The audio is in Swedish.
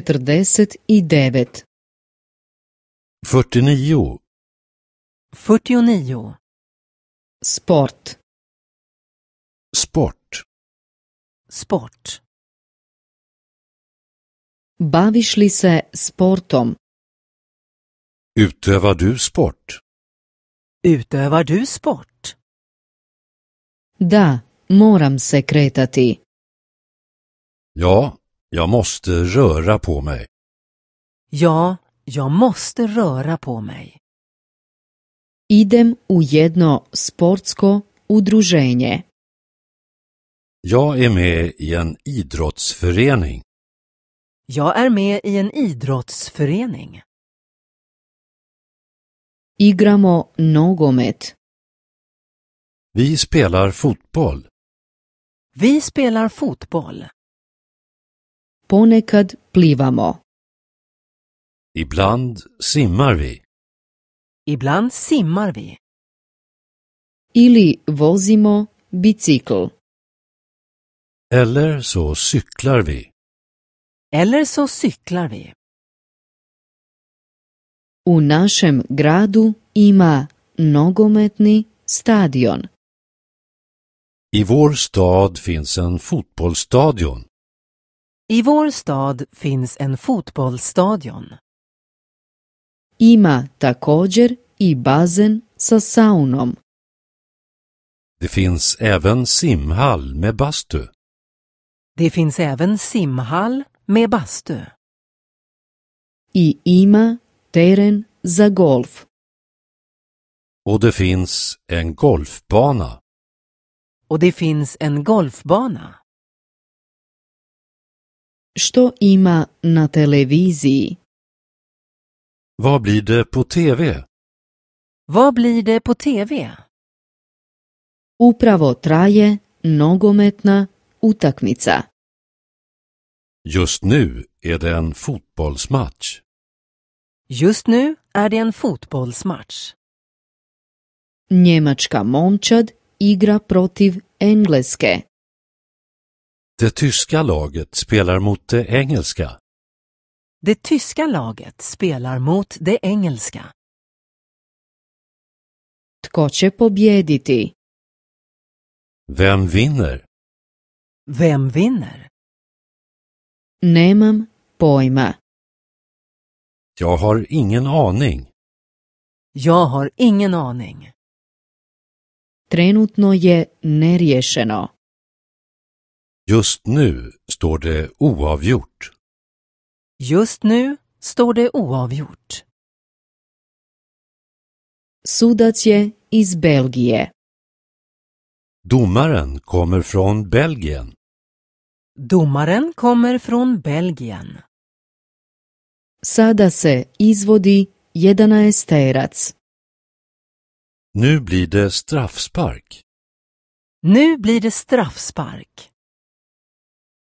49 49 Sport Sport Sport Baviš li se sportom? Utövar du sport? Utövar du sport? Da, moram se kretati. Ja, jag måste röra på mig. Ja, jag måste röra på mig. Idem u jedno sportsko udruženje. Jag är med i en idrottsförening. Jag är med i en idrottsförening. Igramo nogomet. Vi spelar fotboll. Vi spelar fotboll. Ponekad plivamo. Ibland simmar vi. Ibland simmar vi. Ili vozimo bicikl. Eller så cyklar vi. Eller så cyklar vi. U našem gradu ima nogometni stadion. I vår stad finns en fotbollsstadion. I vår stad finns en fotbollsstadion. Ima također i bazen sa saunom. Det finns även simhall med bastu. Det finns även simhall med bastu. I ima teren za golf. Och det finns en golfbana. Och det finns en golfbana. Što ima na televiziji? Vad blir det på TV? Vad blir det på TV? Upravo traje nogometna utakmica. Just nu är det en fotbollsmatch. Just nu är det en fotbollsmatch. Njemačka momčad igra protiv engleske. Det tyska laget spelar mot det engelska. Det tyska laget spelar mot det engelska. Tko pobjediti? Vem vinner? Vem vinner? Nemam pojma. Jag har ingen aning. Jag har ingen aning. Trenutno je nerješeno. Just nu står det oavgjort. Just nu står det oavgjort. Sudac je iz Domaren kommer från Belgien. Domaren kommer från Belgien. Sada se izvodi 11 terac. Nu blir det straffspark. Nu blir det straffspark.